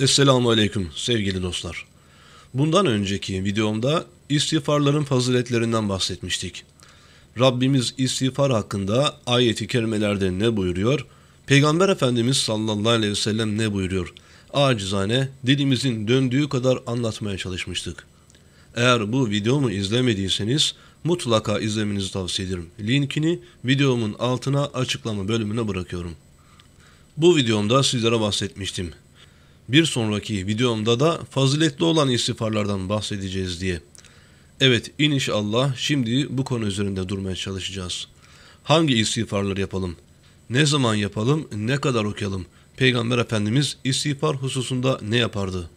Esselamu Aleyküm sevgili dostlar. Bundan önceki videomda istiğfarların faziletlerinden bahsetmiştik. Rabbimiz istiğfar hakkında ayeti kerimelerde ne buyuruyor? Peygamber Efendimiz sallallahu aleyhi ve sellem ne buyuruyor? Acizane dilimizin döndüğü kadar anlatmaya çalışmıştık. Eğer bu videomu izlemediyseniz mutlaka izlemenizi tavsiye ederim. Linkini videomun altına açıklama bölümüne bırakıyorum. Bu videomda sizlere bahsetmiştim. Bir sonraki videomda da faziletli olan istiğfarlardan bahsedeceğiz diye. Evet inşallah şimdi bu konu üzerinde durmaya çalışacağız. Hangi istiğfarları yapalım? Ne zaman yapalım? Ne kadar okuyalım? Peygamber Efendimiz istiğfar hususunda ne yapardı?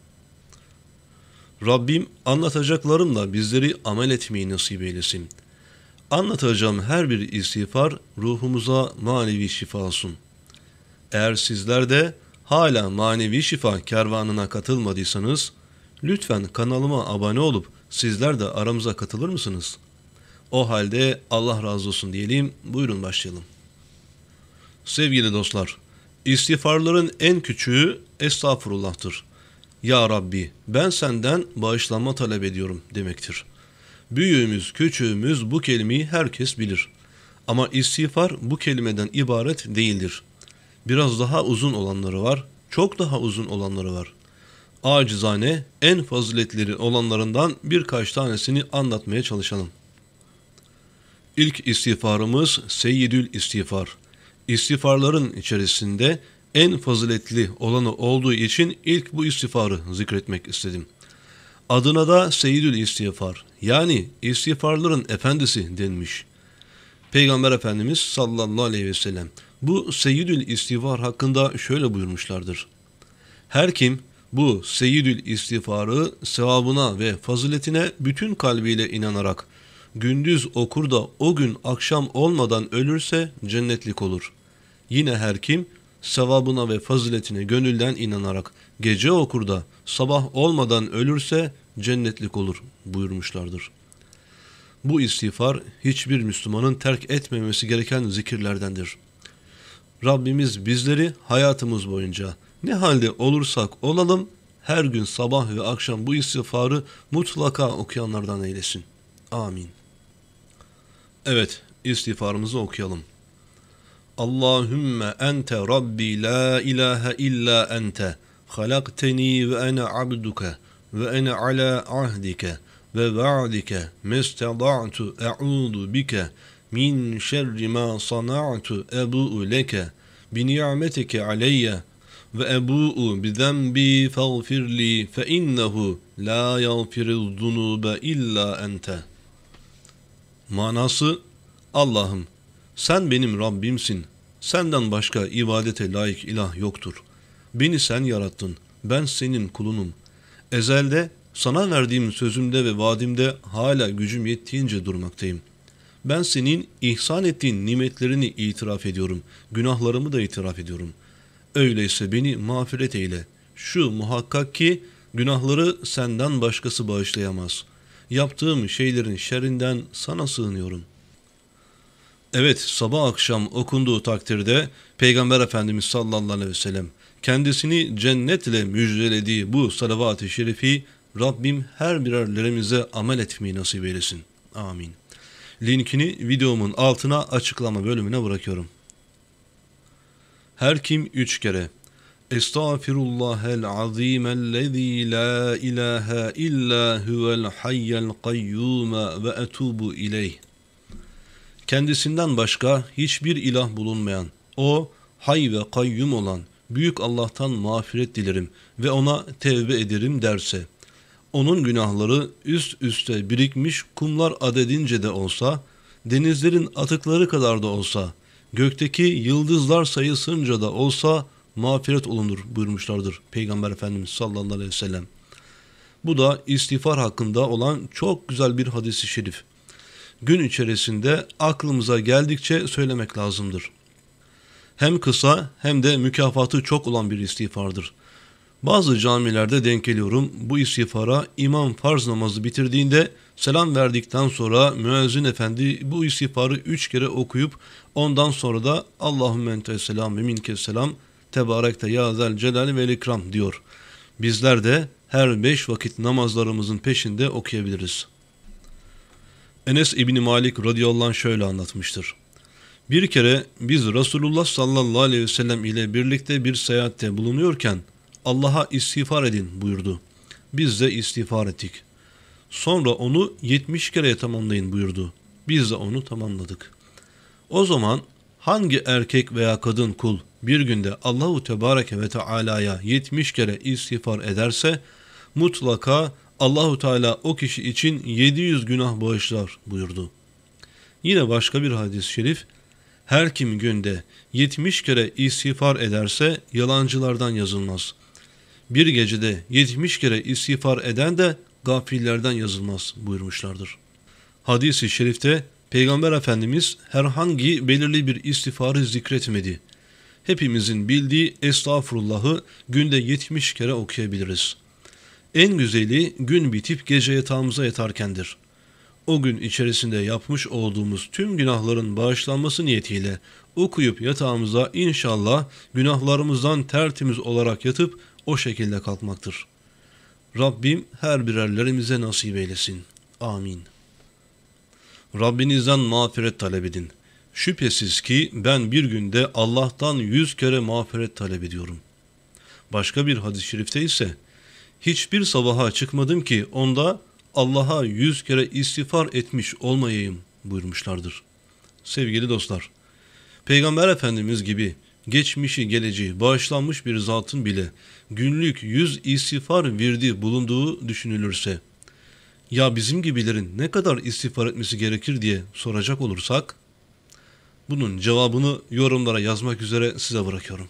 Rabbim anlatacaklarımla bizleri amel etmeyi nasip eylesin. Anlatacağım her bir istiğfar ruhumuza manevi şifa olsun. Eğer sizler de hala manevi şifa kervanına katılmadıysanız lütfen kanalıma abone olup sizler de aramıza katılır mısınız? O halde Allah razı olsun diyelim. Buyurun başlayalım. Sevgili dostlar, istiğfarların en küçüğü estağfurullah'tır. Ya Rabbi ben senden bağışlanma talep ediyorum demektir. Büyüğümüz, küçüğümüz bu kelimeyi herkes bilir. Ama istiğfar bu kelimeden ibaret değildir biraz daha uzun olanları var, çok daha uzun olanları var. Acizane en faziletleri olanlarından birkaç tanesini anlatmaya çalışalım. İlk istiğfarımız Seyyidül İstiğfar. İstiğfarların içerisinde en faziletli olanı olduğu için ilk bu istiğfarı zikretmek istedim. Adına da Seyyidül İstiğfar yani istiğfarların efendisi denmiş. Peygamber Efendimiz sallallahu aleyhi ve sellem bu Seyyidül İstiğfar hakkında şöyle buyurmuşlardır. Her kim bu Seyyidül İstiğfarı sevabına ve faziletine bütün kalbiyle inanarak gündüz okur da o gün akşam olmadan ölürse cennetlik olur. Yine her kim sevabına ve faziletine gönülden inanarak gece okur da sabah olmadan ölürse cennetlik olur buyurmuşlardır. Bu istiğfar hiçbir Müslümanın terk etmemesi gereken zikirlerdendir.'' Rabbimiz bizleri hayatımız boyunca ne halde olursak olalım her gün sabah ve akşam bu istiğfarı mutlaka okuyanlardan eylesin. Amin. Evet, istiğfarımızı okuyalım. Allahümme ente Rabbi la ilahe illa ente halakteni ve ene abduke ve ene ala ahdike ve va'dike mestada'tu e'udu bike min şerri ma sana'tu ebu'u leke bi ni'metike aleyye ve ebu'u bi zembi faghfirli fe innehu la yagfirul zunube illa ente. Manası Allah'ım sen benim Rabbimsin. Senden başka ibadete layık ilah yoktur. Beni sen yarattın. Ben senin kulunum. Ezelde sana verdiğim sözümde ve vaadimde hala gücüm yettiğince durmaktayım.'' Ben senin ihsan ettiğin nimetlerini itiraf ediyorum. Günahlarımı da itiraf ediyorum. Öyleyse beni mağfiret eyle. Şu muhakkak ki günahları senden başkası bağışlayamaz. Yaptığım şeylerin şerrinden sana sığınıyorum. Evet sabah akşam okunduğu takdirde Peygamber Efendimiz sallallahu aleyhi ve sellem kendisini cennetle müjdelediği bu salavat-ı şerifi Rabbim her birerlerimize amel etmeyi nasip eylesin. Amin. Linkini videomun altına açıklama bölümüne bırakıyorum. Her kim üç kere Estağfirullahel azimellezî la ilahe illa huvel hayyel kayyume ve etubu ileyh. Kendisinden başka hiçbir ilah bulunmayan, o hay ve kayyum olan büyük Allah'tan mağfiret dilerim ve ona tevbe ederim derse.'' Onun günahları üst üste birikmiş kumlar adedince de olsa, denizlerin atıkları kadar da olsa, gökteki yıldızlar sayısınca da olsa mağfiret olunur buyurmuşlardır Peygamber Efendimiz sallallahu aleyhi ve sellem. Bu da istiğfar hakkında olan çok güzel bir hadisi şerif. Gün içerisinde aklımıza geldikçe söylemek lazımdır. Hem kısa hem de mükafatı çok olan bir istiğfardır. Bazı camilerde denk geliyorum. Bu istiğfara imam farz namazı bitirdiğinde selam verdikten sonra müezzin efendi bu istiğfarı üç kere okuyup ondan sonra da Allahümme ente selam ve minke selam tebarekte ya zel celal ve ikram diyor. Bizler de her beş vakit namazlarımızın peşinde okuyabiliriz. Enes İbni Malik radıyallahu anh şöyle anlatmıştır. Bir kere biz Resulullah sallallahu aleyhi ve sellem ile birlikte bir seyahatte bulunuyorken Allah'a istiğfar edin buyurdu. Biz de istiğfar ettik. Sonra onu 70 kere tamamlayın buyurdu. Biz de onu tamamladık. O zaman hangi erkek veya kadın kul bir günde Allahu Tebareke ve Teala'ya 70 kere istiğfar ederse mutlaka Allahu Teala o kişi için 700 günah bağışlar buyurdu. Yine başka bir hadis-i şerif her kim günde 70 kere istiğfar ederse yalancılardan yazılmaz bir gecede 70 kere istiğfar eden de gafillerden yazılmaz buyurmuşlardır. Hadis-i şerifte Peygamber Efendimiz herhangi belirli bir istiğfarı zikretmedi. Hepimizin bildiği estağfurullahı günde 70 kere okuyabiliriz. En güzeli gün bitip gece yatağımıza yatarkendir. O gün içerisinde yapmış olduğumuz tüm günahların bağışlanması niyetiyle okuyup yatağımıza inşallah günahlarımızdan tertemiz olarak yatıp o şekilde kalkmaktır. Rabbim her birerlerimize nasip eylesin. Amin. Rabbinizden mağfiret talep edin. Şüphesiz ki ben bir günde Allah'tan yüz kere mağfiret talep ediyorum. Başka bir hadis-i şerifte ise hiçbir sabaha çıkmadım ki onda Allah'a yüz kere istiğfar etmiş olmayayım buyurmuşlardır. Sevgili dostlar, Peygamber Efendimiz gibi geçmişi geleceği bağışlanmış bir zatın bile günlük yüz istiğfar virdi bulunduğu düşünülürse, ya bizim gibilerin ne kadar istiğfar etmesi gerekir diye soracak olursak, bunun cevabını yorumlara yazmak üzere size bırakıyorum.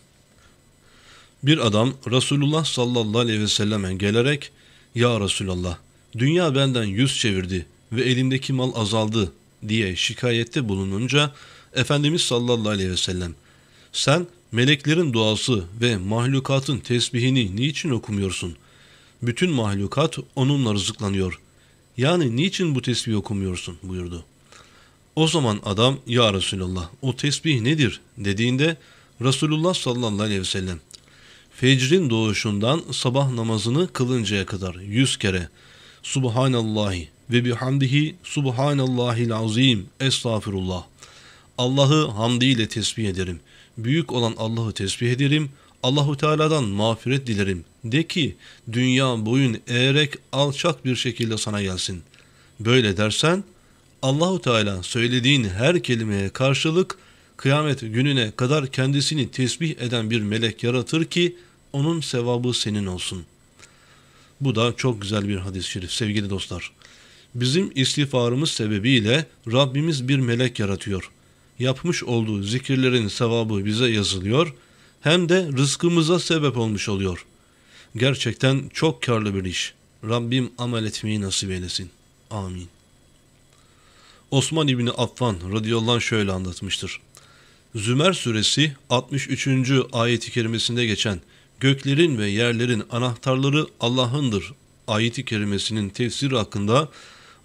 Bir adam Resulullah sallallahu aleyhi ve selleme gelerek, Ya Resulallah, dünya benden yüz çevirdi ve elimdeki mal azaldı diye şikayette bulununca, Efendimiz sallallahu aleyhi ve sellem, sen meleklerin duası ve mahlukatın tesbihini niçin okumuyorsun? Bütün mahlukat onunla rızıklanıyor. Yani niçin bu tesbih okumuyorsun buyurdu. O zaman adam ya Resulallah o tesbih nedir dediğinde Resulullah sallallahu aleyhi ve sellem fecrin doğuşundan sabah namazını kılıncaya kadar yüz kere Subhanallahi ve bihamdihi Subhanallahil azim Estağfirullah Allah'ı hamdiyle tesbih ederim.'' büyük olan Allah'ı tesbih ederim, Allahu Teala'dan mağfiret dilerim. De ki, dünya boyun eğerek alçak bir şekilde sana gelsin. Böyle dersen, Allahu Teala söylediğin her kelimeye karşılık kıyamet gününe kadar kendisini tesbih eden bir melek yaratır ki onun sevabı senin olsun. Bu da çok güzel bir hadis-i şerif sevgili dostlar. Bizim istiğfarımız sebebiyle Rabbimiz bir melek yaratıyor yapmış olduğu zikirlerin sevabı bize yazılıyor hem de rızkımıza sebep olmuş oluyor. Gerçekten çok karlı bir iş. Rabbim amel etmeyi nasip eylesin. Amin. Osman İbni Affan radıyallahu anh şöyle anlatmıştır. Zümer suresi 63. Ayet-i kerimesinde geçen göklerin ve yerlerin anahtarları Allah'ındır Ayet-i kerimesinin tefsiri hakkında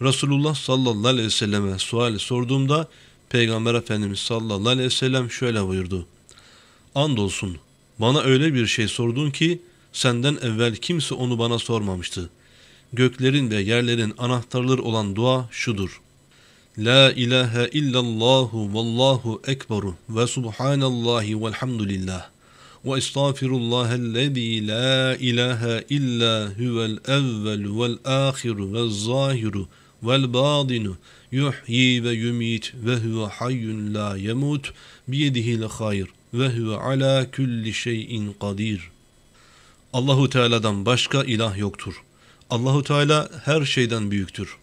Resulullah sallallahu aleyhi ve selleme sual sorduğumda Peygamber Efendimiz sallallahu aleyhi ve sellem şöyle buyurdu. Andolsun bana öyle bir şey sordun ki senden evvel kimse onu bana sormamıştı. Göklerin ve yerlerin anahtarları olan dua şudur. La ilahe illallahu vallahu ekberu ve subhanallahi velhamdülillah ve estağfirullahellezî la ilahe illa huvel evvel vel ahiru vel zahiru vel badinu yuhyi ve yumit ve huve hayyun la yemut biyedihil hayr ve huve ala kulli şeyin kadir. Allahu Teala'dan başka ilah yoktur. Allahu Teala her şeyden büyüktür.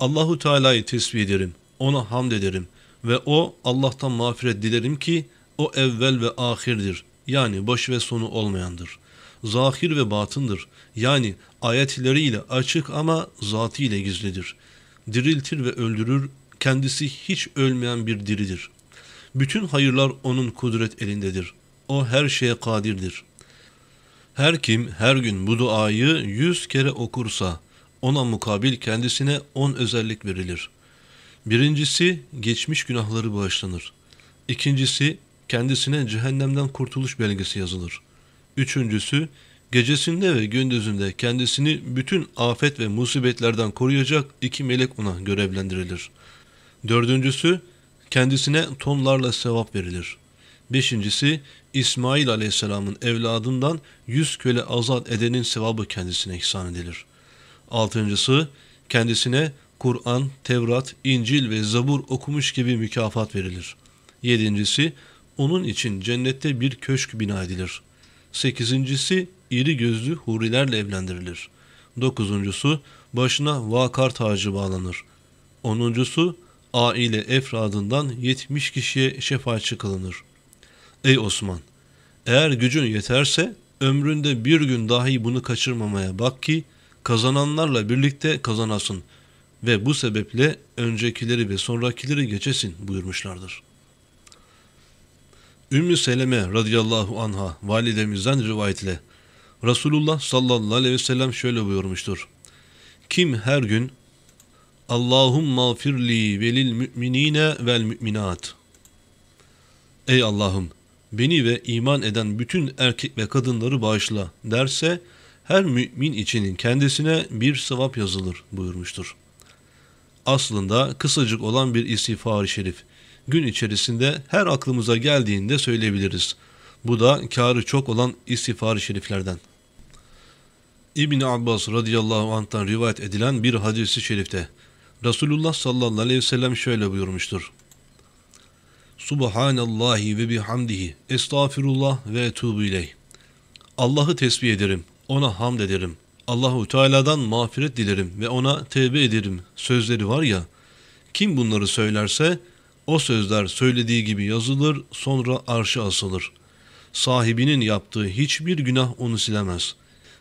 Allahu Teala'yı tesbih ederim, ona hamd ederim ve o Allah'tan mağfiret dilerim ki o evvel ve ahirdir. Yani baş ve sonu olmayandır zahir ve batındır. Yani ayetleriyle açık ama zatıyla gizlidir. Diriltir ve öldürür, kendisi hiç ölmeyen bir diridir. Bütün hayırlar onun kudret elindedir. O her şeye kadirdir. Her kim her gün bu duayı yüz kere okursa, ona mukabil kendisine on özellik verilir. Birincisi, geçmiş günahları bağışlanır. İkincisi, kendisine cehennemden kurtuluş belgesi yazılır. Üçüncüsü, gecesinde ve gündüzünde kendisini bütün afet ve musibetlerden koruyacak iki melek ona görevlendirilir. Dördüncüsü, kendisine tonlarla sevap verilir. Beşincisi, İsmail aleyhisselamın evladından yüz köle azat edenin sevabı kendisine ihsan edilir. Altıncısı, kendisine Kur'an, Tevrat, İncil ve Zabur okumuş gibi mükafat verilir. Yedincisi, onun için cennette bir köşk bina edilir.'' Sekizincisi iri gözlü hurilerle evlendirilir. Dokuzuncusu başına vakar tacı bağlanır. Onuncusu aile efradından yetmiş kişiye şefaatçi kılınır. Ey Osman! Eğer gücün yeterse ömründe bir gün dahi bunu kaçırmamaya bak ki kazananlarla birlikte kazanasın ve bu sebeple öncekileri ve sonrakileri geçesin buyurmuşlardır.'' Ümmü Seleme radıyallahu anha validemizden rivayetle Resulullah sallallahu aleyhi ve sellem şöyle buyurmuştur. Kim her gün Allahumma firli velil müminine vel müminat Ey Allah'ım beni ve iman eden bütün erkek ve kadınları bağışla derse her mümin içinin kendisine bir sevap yazılır buyurmuştur. Aslında kısacık olan bir istiğfar-ı şerif gün içerisinde her aklımıza geldiğinde söyleyebiliriz. Bu da karı çok olan istiğfar-ı şeriflerden. ibn Abbas radıyallahu anh'tan rivayet edilen bir hadisi şerifte Resulullah sallallahu aleyhi ve sellem şöyle buyurmuştur. Subhanallahi ve bihamdihi estağfirullah ve etubu ileyh. Allah'ı tesbih ederim, ona hamd ederim. Allahu Teala'dan mağfiret dilerim ve ona tevbe ederim sözleri var ya, kim bunları söylerse o sözler söylediği gibi yazılır, sonra arşa asılır. Sahibinin yaptığı hiçbir günah onu silemez.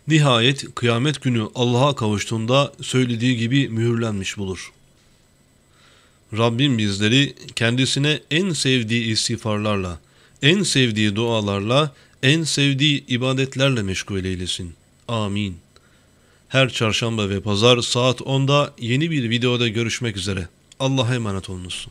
Nihayet kıyamet günü Allah'a kavuştuğunda söylediği gibi mühürlenmiş bulur. Rabbim bizleri kendisine en sevdiği istiğfarlarla, en sevdiği dualarla, en sevdiği ibadetlerle meşgul eylesin. Amin. Her çarşamba ve pazar saat 10'da yeni bir videoda görüşmek üzere. Allah'a emanet olunuz.